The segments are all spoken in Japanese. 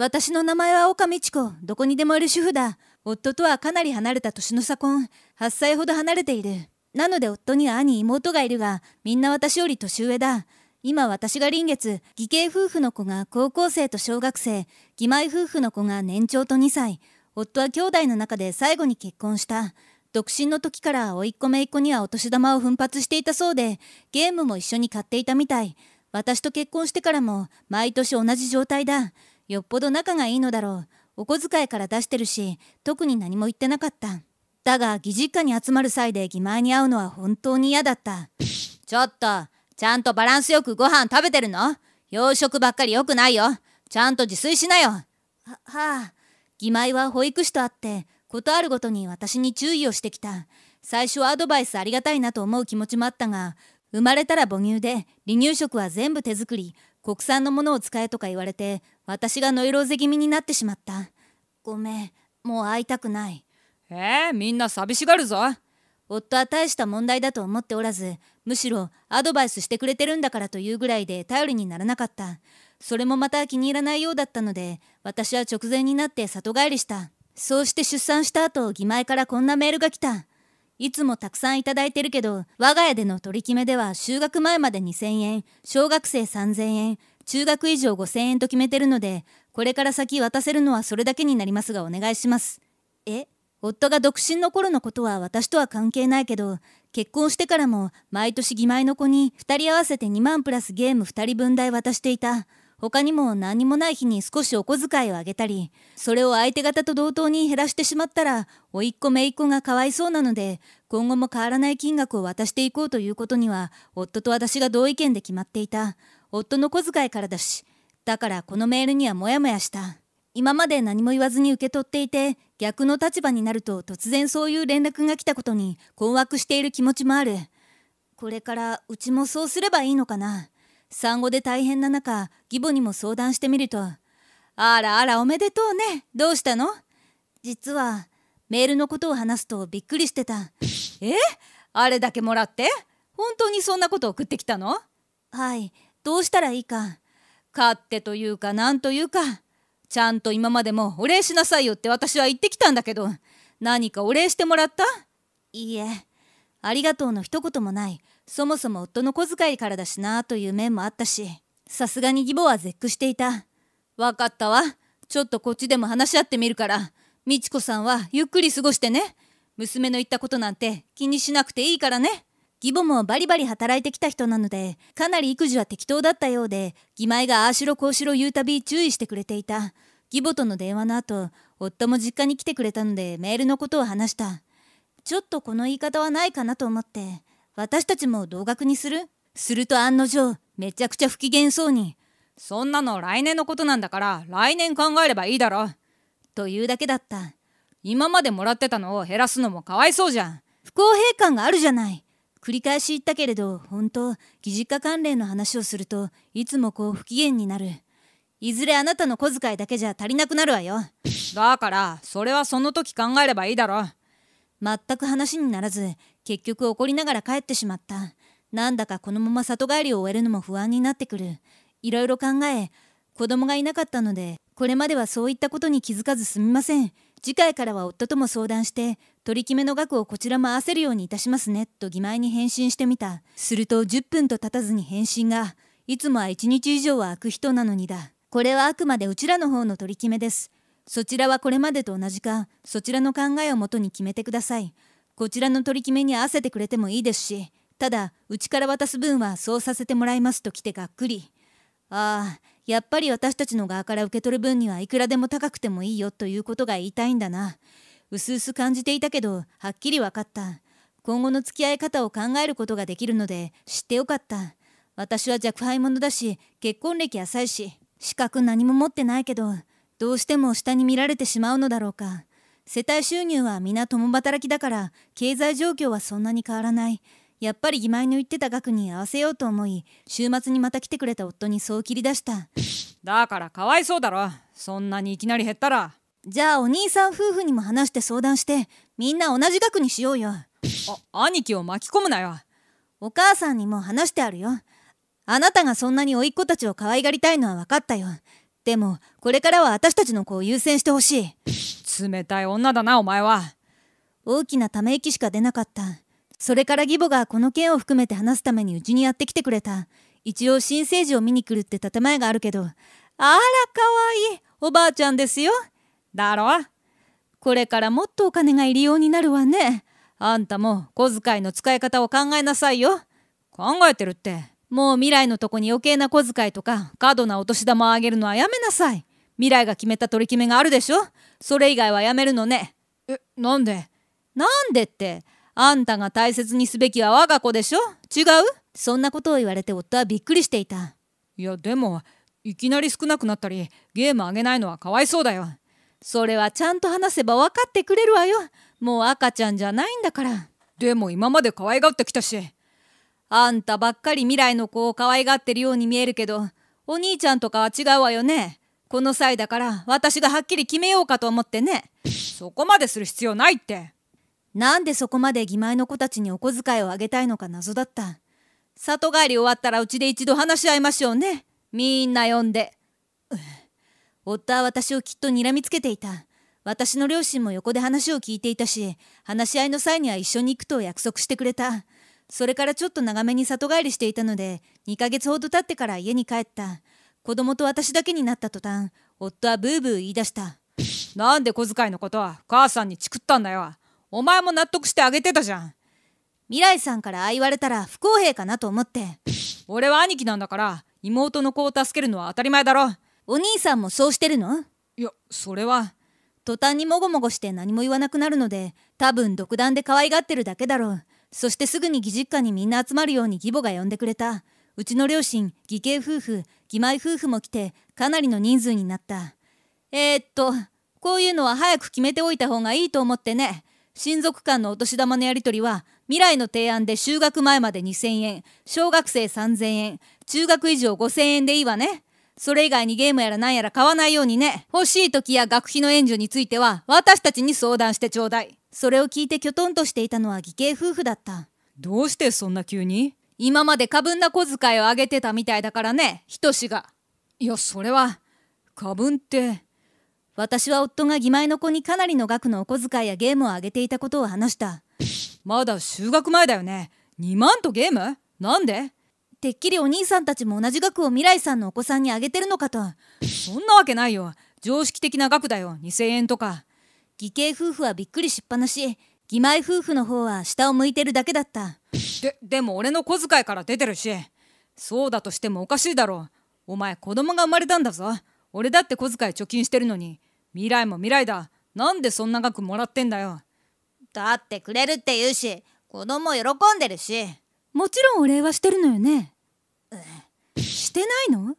私の名前は岡美智子。どこにでもいる主婦だ。夫とはかなり離れた年の差婚。8歳ほど離れている。なので夫には兄、妹がいるが、みんな私より年上だ。今私が臨月、義兄夫婦の子が高校生と小学生、義妹夫婦の子が年長と2歳。夫は兄弟の中で最後に結婚した。独身の時から甥っ子姪っ子にはお年玉を奮発していたそうで、ゲームも一緒に買っていたみたい。私と結婚してからも、毎年同じ状態だ。よっぽど仲がいいのだろうお小遣いから出してるし特に何も言ってなかっただが義実家に集まる際で義前に会うのは本当に嫌だったちょっとちゃんとバランスよくご飯食べてるの洋食ばっかり良くないよちゃんと自炊しなよははあ義前は保育士と会ってことあるごとに私に注意をしてきた最初はアドバイスありがたいなと思う気持ちもあったが生まれたら母乳で離乳食は全部手作り国産のものを使えとか言われて私がノイローゼ気味になってしまったごめんもう会いたくないえー、みんな寂しがるぞ夫は大した問題だと思っておらずむしろアドバイスしてくれてるんだからというぐらいで頼りにならなかったそれもまた気に入らないようだったので私は直前になって里帰りしたそうして出産した後義前からこんなメールが来たいつもたくさんいただいてるけど、我が家での取り決めでは、就学前まで2000円、小学生3000円、中学以上5000円と決めてるので、これから先渡せるのはそれだけになりますがお願いします。え夫が独身の頃のことは私とは関係ないけど、結婚してからも毎年義妹の子に2人合わせて2万プラスゲーム2人分代渡していた。他にも何もない日に少しお小遣いをあげたり、それを相手方と同等に減らしてしまったら、甥っ子姪っ子がかわいそうなので、今後も変わらない金額を渡していこうということには、夫と私が同意見で決まっていた。夫の小遣いからだし、だからこのメールにはモヤモヤした。今まで何も言わずに受け取っていて、逆の立場になると突然そういう連絡が来たことに困惑している気持ちもある。これからうちもそうすればいいのかな。産後で大変な中義母にも相談してみると「あらあらおめでとうねどうしたの?」実はメールのことを話すとびっくりしてたえあれだけもらって本当にそんなこと送ってきたのはいどうしたらいいか勝手というかなんというかちゃんと今までもお礼しなさいよって私は言ってきたんだけど何かお礼してもらったいいえありがとうの一言もない、そもそも夫の小遣いからだしなという面もあったし、さすがに義母は絶句していた。わかったわ。ちょっとこっちでも話し合ってみるから、美智子さんはゆっくり過ごしてね。娘の言ったことなんて気にしなくていいからね。義母もバリバリ働いてきた人なので、かなり育児は適当だったようで、義妹がああしろこうしろ言うたび注意してくれていた。義母との電話の後、夫も実家に来てくれたのでメールのことを話した。ちょっとこの言い方はないかなと思って私たちも同額にするすると案の定めちゃくちゃ不機嫌そうに「そんなの来年のことなんだから来年考えればいいだろ」というだけだった今までもらってたのを減らすのもかわいそうじゃん不公平感があるじゃない繰り返し言ったけれど本当義実家関連の話をするといつもこう不機嫌になるいずれあなたの小遣いだけじゃ足りなくなるわよだからそれはその時考えればいいだろ全く話にならず結局怒りながら帰ってしまったなんだかこのまま里帰りを終えるのも不安になってくるいろいろ考え子供がいなかったのでこれまではそういったことに気づかずすみません次回からは夫とも相談して取り決めの額をこちらも合わせるようにいたしますねと義前に返信してみたすると10分と経たずに返信がいつもは1日以上は空く人なのにだこれはあくまでうちらの方の取り決めですそちらはこれまでと同じか、そちらの考えをもとに決めてください。こちらの取り決めに合わせてくれてもいいですし、ただ、うちから渡す分はそうさせてもらいますと来てがっくり。ああ、やっぱり私たちの側から受け取る分にはいくらでも高くてもいいよということが言いたいんだな。うすうす感じていたけど、はっきり分かった。今後の付き合い方を考えることができるので、知ってよかった。私は若輩者だし、結婚歴浅いし、資格何も持ってないけど、どうしても下に見られてしまうのだろうか世帯収入は皆共働きだから経済状況はそんなに変わらないやっぱり義妹の言ってた額に合わせようと思い週末にまた来てくれた夫にそう切り出しただからかわいそうだろそんなにいきなり減ったらじゃあお兄さん夫婦にも話して相談してみんな同じ額にしようよあ兄貴を巻き込むなよお母さんにも話してあるよあなたがそんなに甥っ子たちを可愛がりたいのは分かったよでもこれからは私たちの子を優先してほしい冷たい女だなお前は大きなため息しか出なかったそれから義母がこの件を含めて話すためにうちにやってきてくれた一応新生児を見に来るって建前があるけどあらかわいいおばあちゃんですよだろこれからもっとお金が入りようになるわねあんたも小遣いの使い方を考えなさいよ考えてるってもう未来のとこに余計な小遣いとか過度なお年玉をあげるのはやめなさい未来が決めた取り決めがあるでしょそれ以外はやめるのねえなんでなんでってあんたが大切にすべきは我が子でしょ違うそんなことを言われて夫はびっくりしていたいやでもいきなり少なくなったりゲームあげないのはかわいそうだよそれはちゃんと話せば分かってくれるわよもう赤ちゃんじゃないんだからでも今まで可愛がってきたしあんたばっかり未来の子を可愛がってるように見えるけど、お兄ちゃんとかは違うわよね。この際だから私がはっきり決めようかと思ってね。そこまでする必要ないって。なんでそこまで義妹の子たちにお小遣いをあげたいのか謎だった。里帰り終わったらうちで一度話し合いましょうね。みんな呼んで。夫は私をきっと睨みつけていた。私の両親も横で話を聞いていたし、話し合いの際には一緒に行くと約束してくれた。それからちょっと長めに里帰りしていたので2ヶ月ほど経ってから家に帰った子供と私だけになった途端夫はブーブー言い出したなんで小遣いのことは母さんにチクったんだよお前も納得してあげてたじゃん未来さんからああ言われたら不公平かなと思って俺は兄貴なんだから妹の子を助けるのは当たり前だろお兄さんもそうしてるのいやそれは途端にもごもごして何も言わなくなるので多分独断で可愛がってるだけだろうそしてすぐに義実家にみんな集まるように義母が呼んでくれた。うちの両親、義兄夫婦、義妹夫婦も来て、かなりの人数になった。えー、っと、こういうのは早く決めておいた方がいいと思ってね。親族間のお年玉のやり取りは、未来の提案で就学前まで2000円、小学生3000円、中学以上5000円でいいわね。それ以外にゲームやら何やら買わないようにね。欲しい時や学費の援助については、私たちに相談してちょうだい。それを聞いてきょとんとしていたのは義兄夫婦だったどうしてそんな急に今まで過分な小遣いをあげてたみたいだからねひとしがいやそれは過分って私は夫が義妹の子にかなりの額のお小遣いやゲームをあげていたことを話したまだ就学前だよね2万とゲームなんでてっきりお兄さんたちも同じ額を未来さんのお子さんにあげてるのかとそんなわけないよ常識的な額だよ2000円とか義兄夫婦はびっくりしっぱなし義妹夫婦の方は下を向いてるだけだったででも俺の小遣いから出てるしそうだとしてもおかしいだろうお前子供が生まれたんだぞ俺だって小遣い貯金してるのに未来も未来だなんでそんな額もらってんだよだってくれるって言うし子供喜んでるしもちろんお礼はしてるのよね、うん、してないの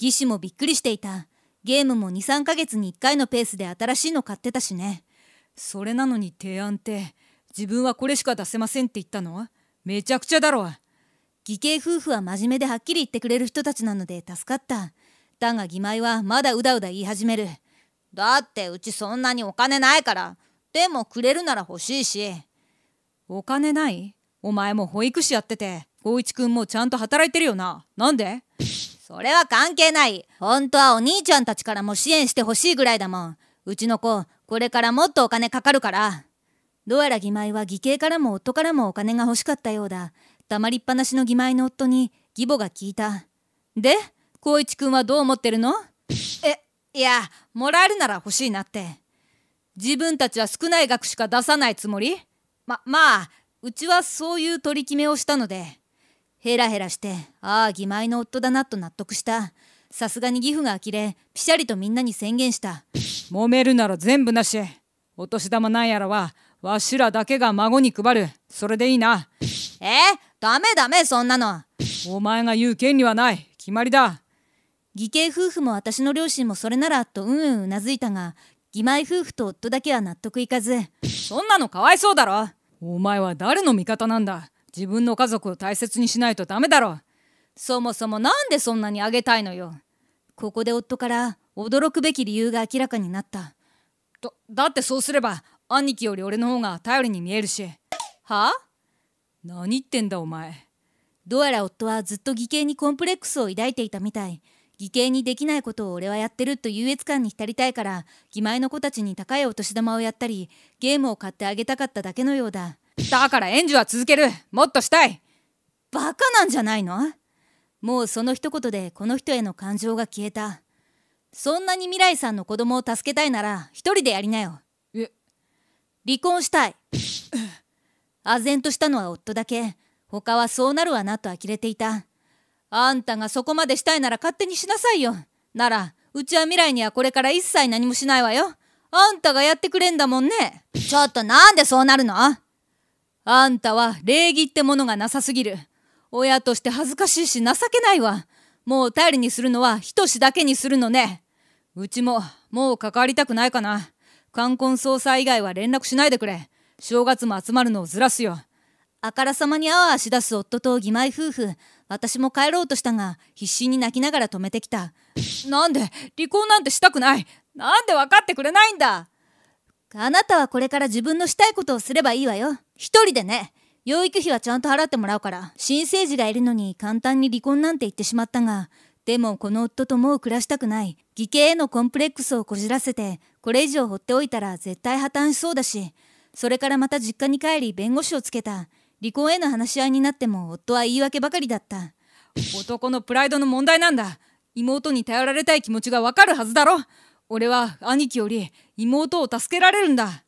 義士もびっくりしていたゲームも23ヶ月に1回のペースで新しいの買ってたしねそれなのに提案って自分はこれしか出せませんって言ったのめちゃくちゃだろ義兄夫婦は真面目ではっきり言ってくれる人たちなので助かっただが義妹はまだうだうだ言い始めるだってうちそんなにお金ないからでもくれるなら欲しいしお金ないお前も保育士やってて光一くんもちゃんと働いてるよななんでそれは関係ない。本当はお兄ちゃんたちからも支援してほしいぐらいだもん。うちの子、これからもっとお金かかるから。どうやら義妹は義兄からも夫からもお金が欲しかったようだ。黙りっぱなしの義妹の夫に義母が聞いた。で、光一君はどう思ってるのえ、いや、もらえるなら欲しいなって。自分たちは少ない額しか出さないつもりま、まあ、うちはそういう取り決めをしたので。ヘラヘラしてああ義妹の夫だなと納得したさすがに義父が呆れピシャリとみんなに宣言した揉めるなら全部なしお年玉なんやらはわしらだけが孫に配るそれでいいなえー、ダメダメそんなのお前が言う権利はない決まりだ義兄夫婦も私の両親もそれならとうんうんうなずいたが義妹夫婦と夫だけは納得いかずそんなのかわいそうだろお前は誰の味方なんだ自分の家族を大切にしないとダメだろそもそも何でそんなにあげたいのよここで夫から驚くべき理由が明らかになっただだってそうすれば兄貴より俺の方が頼りに見えるしはあ何言ってんだお前どうやら夫はずっと義兄にコンプレックスを抱いていたみたい義兄にできないことを俺はやってると優越感に浸りたいから義妹の子たちに高いお年玉をやったりゲームを買ってあげたかっただけのようだだから援助は続けるもっとしたいバカなんじゃないのもうその一言でこの人への感情が消えたそんなに未来さんの子供を助けたいなら一人でやりなよえ離婚したい 唖然としたのは夫だけ他はそうなるわなと呆れていたあんたがそこまでしたいなら勝手にしなさいよならうちは未来にはこれから一切何もしないわよあんたがやってくれんだもんねちょっとなんでそうなるのあんたは礼儀ってものがなさすぎる。親として恥ずかしいし情けないわ。もう頼りにするのはひとしだけにするのね。うちも、もう関わりたくないかな。冠婚葬祭以外は連絡しないでくれ。正月も集まるのをずらすよ。あからさまにあわし出す夫と義妹夫婦。私も帰ろうとしたが、必死に泣きながら止めてきた。なんで、離婚なんてしたくない。なんで分かってくれないんだ。あなたはこれから自分のしたいことをすればいいわよ。一人でね、養育費はちゃんと払ってもらうから、新生児がいるのに簡単に離婚なんて言ってしまったが、でもこの夫ともう暮らしたくない。義兄へのコンプレックスをこじらせて、これ以上放っておいたら絶対破綻しそうだし、それからまた実家に帰り弁護士をつけた。離婚への話し合いになっても夫は言い訳ばかりだった。男のプライドの問題なんだ。妹に頼られたい気持ちがわかるはずだろ。俺は兄貴より妹を助けられるんだ。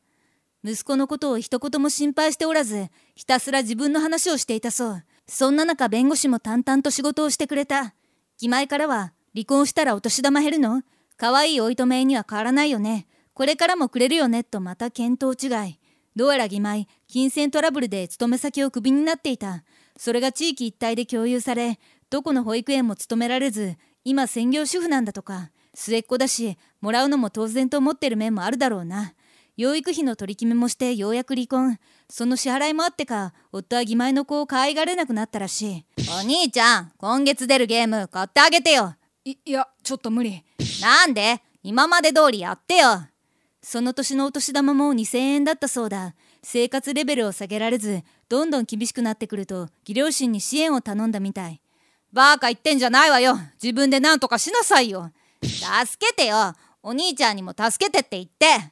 息子のことを一言も心配しておらず、ひたすら自分の話をしていたそう。そんな中弁護士も淡々と仕事をしてくれた。義前からは、離婚したらお年玉減るの可愛いおいとめには変わらないよね。これからもくれるよね、とまた見当違い。どうやら義前、金銭トラブルで勤め先をクビになっていた。それが地域一体で共有され、どこの保育園も勤められず、今専業主婦なんだとか。末っ子だし、もらうのも当然と思ってる面もあるだろうな。養育費の取り決めもしてようやく離婚その支払いもあってか夫は義妹の子を可愛がれなくなったらしいお兄ちゃん今月出るゲーム買ってあげてよいいやちょっと無理なんで今まで通りやってよその年のお年玉も2000円だったそうだ生活レベルを下げられずどんどん厳しくなってくると義両親に支援を頼んだみたいバーカ言ってんじゃないわよ自分で何とかしなさいよ助けてよお兄ちゃんにも助けてって言って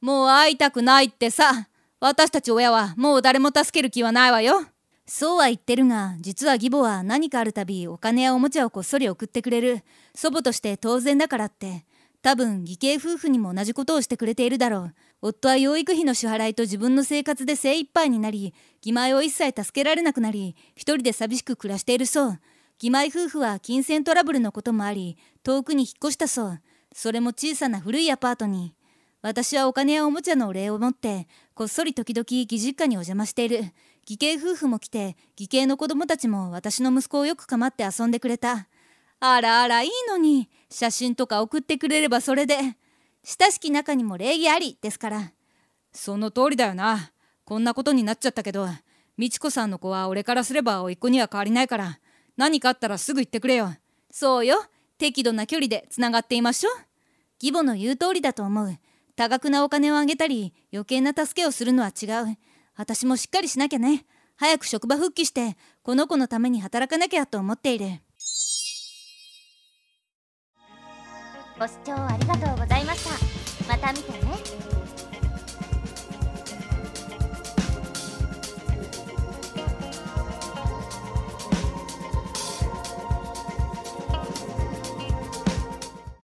もう会いたくないってさ。私たち親はもう誰も助ける気はないわよ。そうは言ってるが、実は義母は何かあるたびお金やおもちゃをこっそり送ってくれる。祖母として当然だからって。多分、義兄夫婦にも同じことをしてくれているだろう。夫は養育費の支払いと自分の生活で精一杯になり、義妹を一切助けられなくなり、一人で寂しく暮らしているそう。義妹夫婦は金銭トラブルのこともあり、遠くに引っ越したそう。それも小さな古いアパートに。私はお金やおもちゃのお礼を持ってこっそり時々義実家にお邪魔している義兄夫婦も来て義兄の子供たちも私の息子をよく構って遊んでくれたあらあらいいのに写真とか送ってくれればそれで親しき中にも礼儀ありですからその通りだよなこんなことになっちゃったけど美智子さんの子は俺からすれば甥っ子には変わりないから何かあったらすぐ言ってくれよそうよ適度な距離でつながっていましょう義母の言う通りだと思う多額なお金をあげたり、余計な助けをするのは違う。私もしっかりしなきゃね。早く職場復帰して、この子のために働かなきゃと思っている。ご視聴ありがとうございました。また見てね。